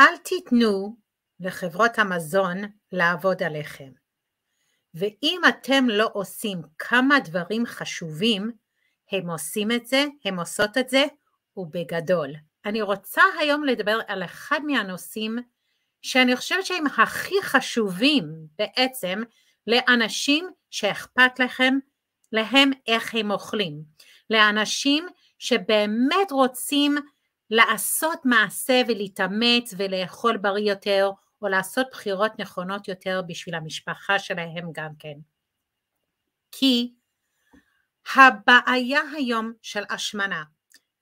אל תיתנו לחברות המזון לעבוד עליכם. ואם אתם לא עושים כמה דברים חשובים, הם עושים את זה, הם עושות את זה, ובגדול. אני רוצה היום לדבר על אחד מהנושאים שאני חושבת שהם הכי חשובים בעצם לאנשים שאכפת לכם, להם איך הם אוכלים, לאנשים שבאמת רוצים לעשות מעשה ולהתאמץ ולאכול בריא יותר, או לעשות בחירות נכונות יותר בשביל המשפחה שלהם גם כן. כי הבעיה היום של השמנה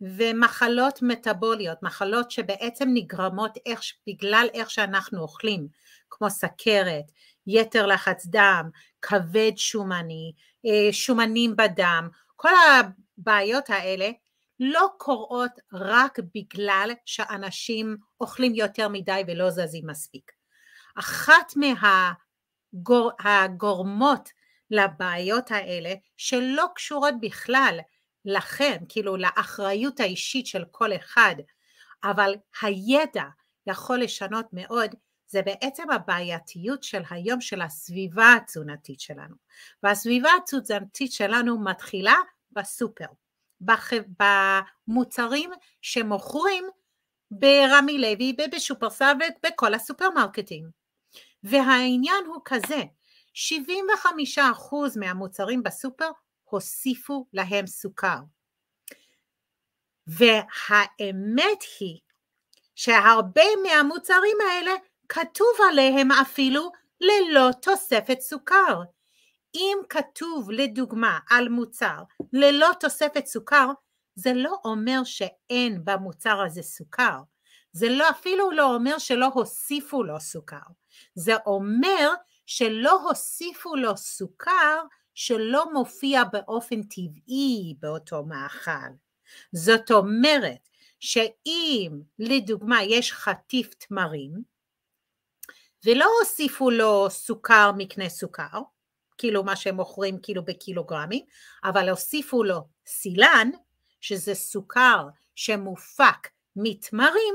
ומחלות מטבוליות, מחלות שבעצם נגרמות איך, בגלל איך שאנחנו אוכלים, כמו סכרת, יתר לחץ דם, כבד שומני, אה, שומנים בדם, כל הבעיות האלה לא קורות רק בגלל שאנשים אוכלים יותר מדי ולא זזים מספיק. אחת מהגורמות לבעיות האלה שלא קשורות בכלל לכם, כאילו לאחריות האישית של כל אחד, אבל הידע יכול לשנות מאוד, זה בעצם הבעייתיות של היום של הסביבה התזונתית שלנו. והסביבה התזונתית שלנו מתחילה בסופר. במוצרים שמוכרים ברמי לוי ובשופרסל ובכל הסופרמרקטים. והעניין הוא כזה, 75% מהמוצרים בסופר הוסיפו להם סוכר. והאמת היא שהרבה מהמוצרים האלה כתוב עליהם אפילו ללא תוספת סוכר. אם כתוב לדוגמה על מוצר ללא תוספת סוכר, זה לא אומר שאין במוצר הזה סוכר. זה לא, אפילו לא אומר שלא הוסיפו לו סוכר. זה אומר שלא הוסיפו לו סוכר שלא מופיע באופן טבעי באותו מאכל. זאת אומרת שאם לדוגמה יש חטיף תמרים ולא הוסיפו לו סוכר מקנה סוכר, כאילו מה שהם מוכרים כאילו בקילוגרמים, אבל הוסיפו לו סילן, שזה סוכר שמופק מתמרים,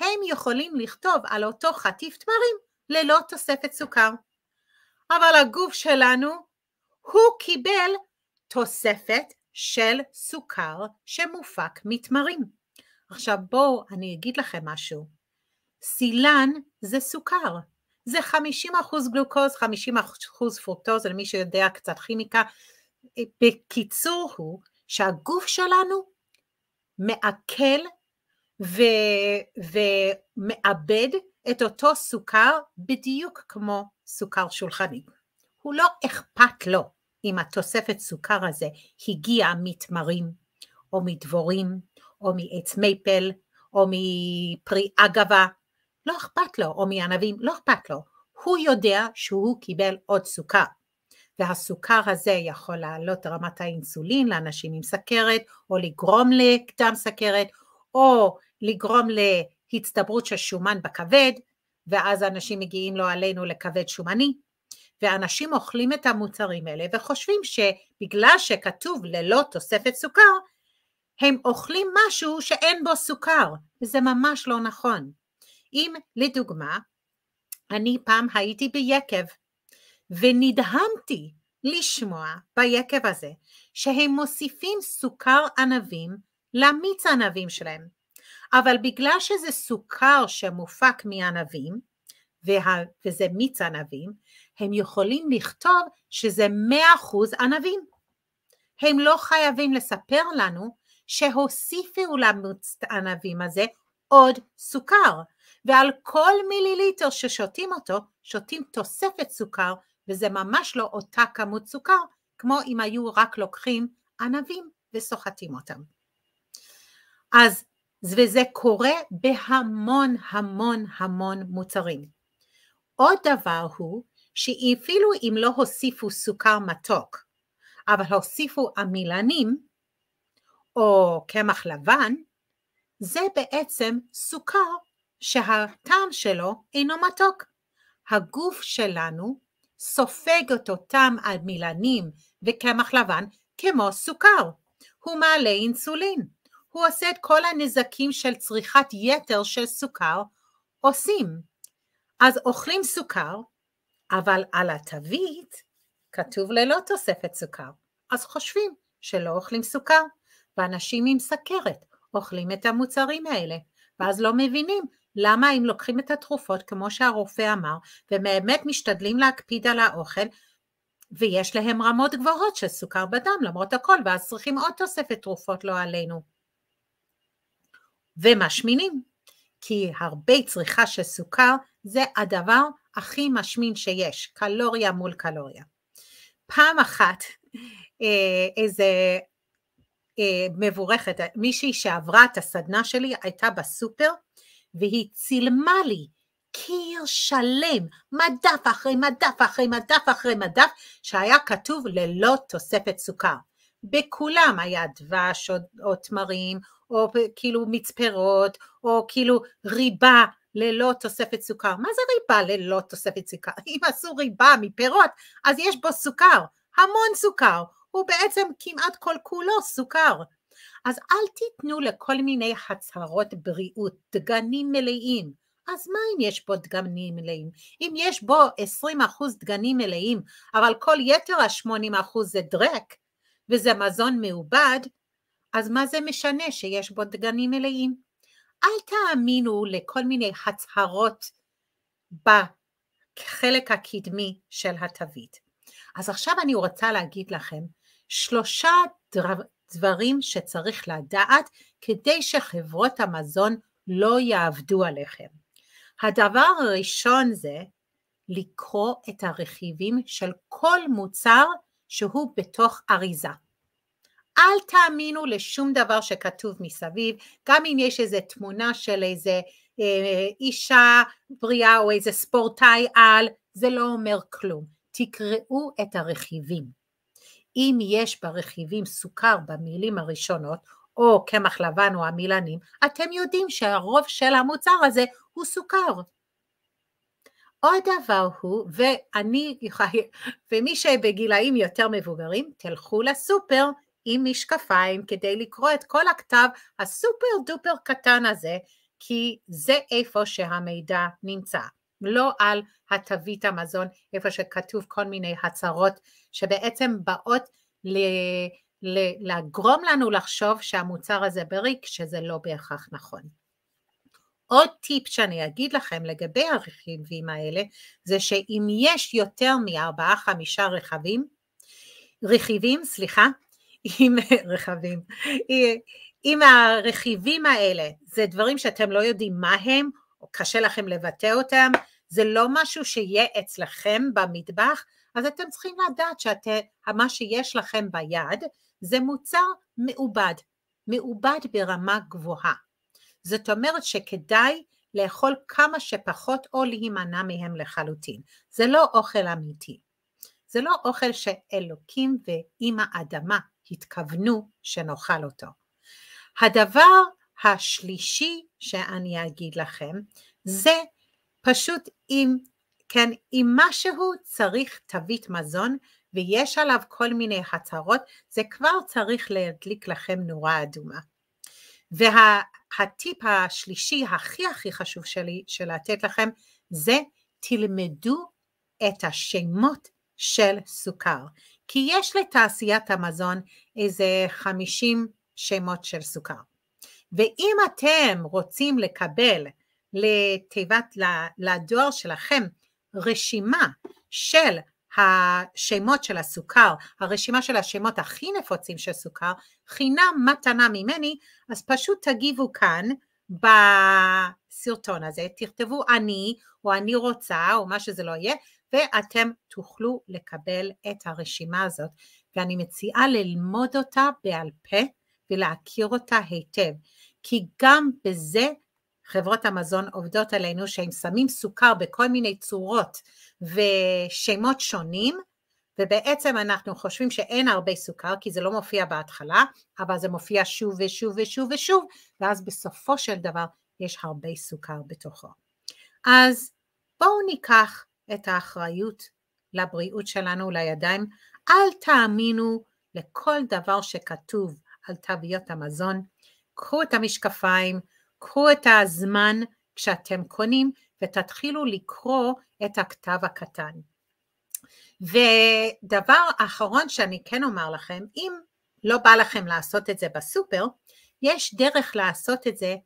הם יכולים לכתוב על אותו חטיף תמרים ללא תוספת סוכר. אבל הגוף שלנו, הוא קיבל תוספת של סוכר שמופק מתמרים. עכשיו בואו אני אגיד לכם משהו, סילן זה סוכר, זה 50% גלוקוז, 50% פרוקטוז, למי שיודע קצת כימיקה. אה, בקיצור הוא שהגוף שלנו מעכל ו... ומאבד את אותו סוכר בדיוק כמו סוכר שולחני. הוא לא אכפת לו אם התוספת סוכר הזה הגיעה מתמרים או מדבורים או מעץ מייפל או מפרי אגבה לא אכפת לו, או מענבים, לא אכפת לו. הוא יודע שהוא קיבל עוד סוכר. והסוכר הזה יכול לעלות רמת האינסולין לאנשים עם סכרת, או לגרום לקדם סכרת, או לגרום להצטברות של שומן בכבד, ואז אנשים מגיעים לא עלינו לכבד שומני, ואנשים אוכלים את המוצרים האלה וחושבים שבגלל שכתוב ללא תוספת סוכר, הם אוכלים משהו שאין בו סוכר, וזה ממש לא נכון. אם לדוגמה, אני פעם הייתי ביקב ונדהמתי לשמוע ביקב הזה שהם מוסיפים סוכר ענבים למיץ הענבים שלהם, אבל בגלל שזה סוכר שמופק מענבים, וה, וזה מיץ ענבים, הם יכולים לכתוב שזה 100% ענבים. הם לא חייבים לספר לנו שהוסיפו למוץ הענבים הזה עוד סוכר, ועל כל מיליליטר ששותים אותו, שותים תוספת סוכר, וזה ממש לא אותה כמות סוכר, כמו אם היו רק לוקחים ענבים וסוחטים אותם. אז, וזה קורה בהמון המון המון מוצרים. עוד דבר הוא, שאפילו אם לא הוסיפו סוכר מתוק, אבל הוסיפו עמילנים, או קמח לבן, זה בעצם סוכר שהטעם שלו אינו מתוק. הגוף שלנו סופג את אותם עמילנים וקמח לבן כמו סוכר. הוא מעלה אינסולין. הוא עושה את כל הנזקים של צריכת יתר של סוכר עושים. אז אוכלים סוכר, אבל על התווית כתוב ללא תוספת סוכר. אז חושבים שלא אוכלים סוכר, ואנשים עם סכרת אוכלים את המוצרים האלה, ואז לא מבינים למה אם לוקחים את התרופות, כמו שהרופא אמר, ובאמת משתדלים להקפיד על האוכל, ויש להם רמות גבוהות של סוכר בדם למרות הכל, ואז צריכים עוד תוספת תרופות לא עלינו. ומשמינים, כי הרבה צריכה של סוכר זה הדבר הכי משמין שיש, קלוריה מול קלוריה. פעם אחת אה, איזה אה, מבורכת, מישהי שעברה את הסדנה שלי הייתה בסופר, והיא צילמה לי קיר שלם, מדף אחרי מדף אחרי מדף אחרי מדף, שהיה כתוב ללא תוספת סוכר. בכולם היה דבש או, או תמרים, או כאילו מצפרות, או כאילו ריבה ללא תוספת סוכר. מה זה ריבה ללא תוספת סוכר? אם עשו ריבה מפירות, אז יש בו סוכר, המון סוכר. הוא בעצם כמעט כל כולו סוכר. אז אל תיתנו לכל מיני הצהרות בריאות, דגנים מלאים. אז מה אם יש בו דגנים מלאים? אם יש בו 20% דגנים מלאים, אבל כל יתר ה-80% זה דרק, וזה מזון מעובד, אז מה זה משנה שיש בו דגנים מלאים? אל תאמינו לכל מיני הצהרות בחלק הקדמי של התווית. אז עכשיו אני רוצה להגיד לכם שלושה דברים שצריך לדעת כדי שחברות המזון לא יעבדו עליכם. הדבר הראשון זה לקרוא את הרכיבים של כל מוצר שהוא בתוך אריזה. אל תאמינו לשום דבר שכתוב מסביב, גם אם יש איזו תמונה של איזה אה, אישה בריאה או איזה ספורטאי על, זה לא אומר כלום. תקראו את הרכיבים. אם יש ברכיבים סוכר במילים הראשונות, או קמח לבן או עמילנים, אתם יודעים שהרוב של המוצר הזה הוא סוכר. עוד דבר הוא, ואני, ומי שבגילאים יותר מבוגרים, תלכו לסופר עם משקפיים כדי לקרוא את כל הכתב הסופר דופר קטן הזה, כי זה איפה שהמידע נמצא. לא על התווית המזון, איפה שכתוב כל מיני הצהרות שבעצם באות ל... לגרום לנו לחשוב שהמוצר הזה בריא כשזה לא בהכרח נכון. עוד טיפ שאני אגיד לכם לגבי הרכיבים האלה זה שאם יש יותר מארבעה חמישה רכבים, רכיבים, סליחה, עם רכבים, אם הרכיבים האלה זה דברים שאתם לא יודעים מה הם או קשה לכם לבטא אותם, זה לא משהו שיהיה אצלכם במטבח, אז אתם צריכים לדעת שמה שיש לכם ביד זה מוצר מעובד, מעובד ברמה גבוהה. זאת אומרת שכדאי לאכול כמה שפחות או להימנע מהם לחלוטין. זה לא אוכל אמיתי. זה לא אוכל שאלוקים ואימא אדמה התכוונו שנאכל אותו. הדבר השלישי שאני אגיד לכם, mm. זה פשוט אם, כן, אם משהו צריך תווית מזון ויש עליו כל מיני הצהרות, זה כבר צריך להדליק לכם נורה אדומה. והטיפ וה, השלישי הכי הכי חשוב שלי, של לתת לכם, זה תלמדו את השמות של סוכר. כי יש לתעשיית המזון איזה 50 שמות של סוכר. ואם אתם רוצים לקבל לתיבת, לדואר שלכם רשימה של השמות של הסוכר, הרשימה של השמות הכי נפוצים של סוכר, חינם מתנה ממני, אז פשוט תגיבו כאן בסרטון הזה, תכתבו אני או אני רוצה או מה שזה לא יהיה, ואתם תוכלו לקבל את הרשימה הזאת, ואני מציעה ללמוד אותה בעל פה. ולהכיר אותה היטב, כי גם בזה חברות המזון עובדות עלינו שהם שמים סוכר בכל מיני צורות ושמות שונים, ובעצם אנחנו חושבים שאין הרבה סוכר כי זה לא מופיע בהתחלה, אבל זה מופיע שוב ושוב ושוב ושוב, ואז בסופו של דבר יש הרבה סוכר בתוכו. אז בואו ניקח את האחריות לבריאות שלנו לידיים, אל תאמינו לכל דבר שכתוב על תוויות המזון, קחו את המשקפיים, קחו את הזמן כשאתם קונים ותתחילו לקרוא את הכתב הקטן. ודבר אחרון שאני כן אומר לכם, אם לא בא לכם לעשות את זה בסופר, יש דרך לעשות את זה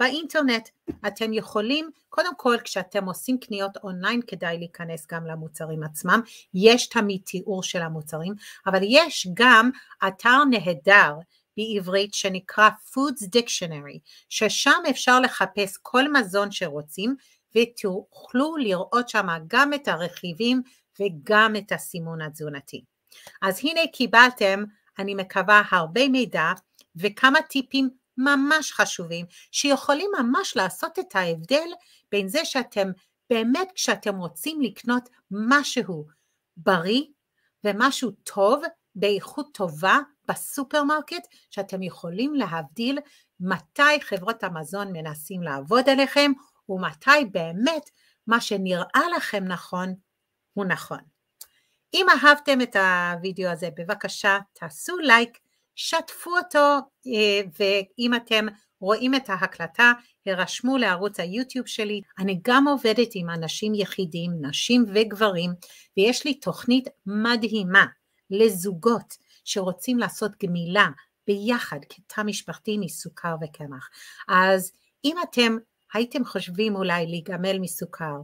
באינטרנט. אתם יכולים, קודם כל כשאתם עושים קניות אונליין כדאי להיכנס גם למוצרים עצמם, יש תמיד תיאור של המוצרים, אבל יש גם אתר נהדר בעברית שנקרא Foods Dictionary, ששם אפשר לחפש כל מזון שרוצים ותוכלו לראות שם גם את הרכיבים וגם את הסימון התזונתי. אז הנה קיבלתם, אני מקווה, הרבה מידע וכמה טיפים ממש חשובים שיכולים ממש לעשות את ההבדל בין זה שאתם באמת כשאתם רוצים לקנות משהו בריא ומשהו טוב באיכות טובה בסופרמרקט, שאתם יכולים להבדיל מתי חברות המזון מנסים לעבוד עליכם ומתי באמת מה שנראה לכם נכון הוא נכון. אם אהבתם את הווידאו הזה בבקשה תעשו לייק, שתפו אותו אה, ואם אתם רואים את ההקלטה הרשמו לערוץ היוטיוב שלי. אני גם עובדת עם אנשים יחידים, נשים וגברים ויש לי תוכנית מדהימה לזוגות שרוצים לעשות גמילה ביחד כתא משפחתי מסוכר וקמח. אז אם אתם הייתם חושבים אולי להיגמל מסוכר,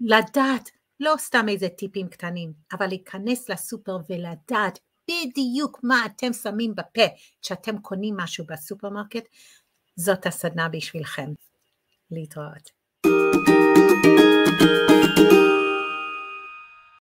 לדעת לא סתם איזה טיפים קטנים, אבל להיכנס לסופר ולדעת בדיוק מה אתם שמים בפה כשאתם קונים משהו בסופרמרקט, זאת הסדנה בשבילכם. להתראות. thank you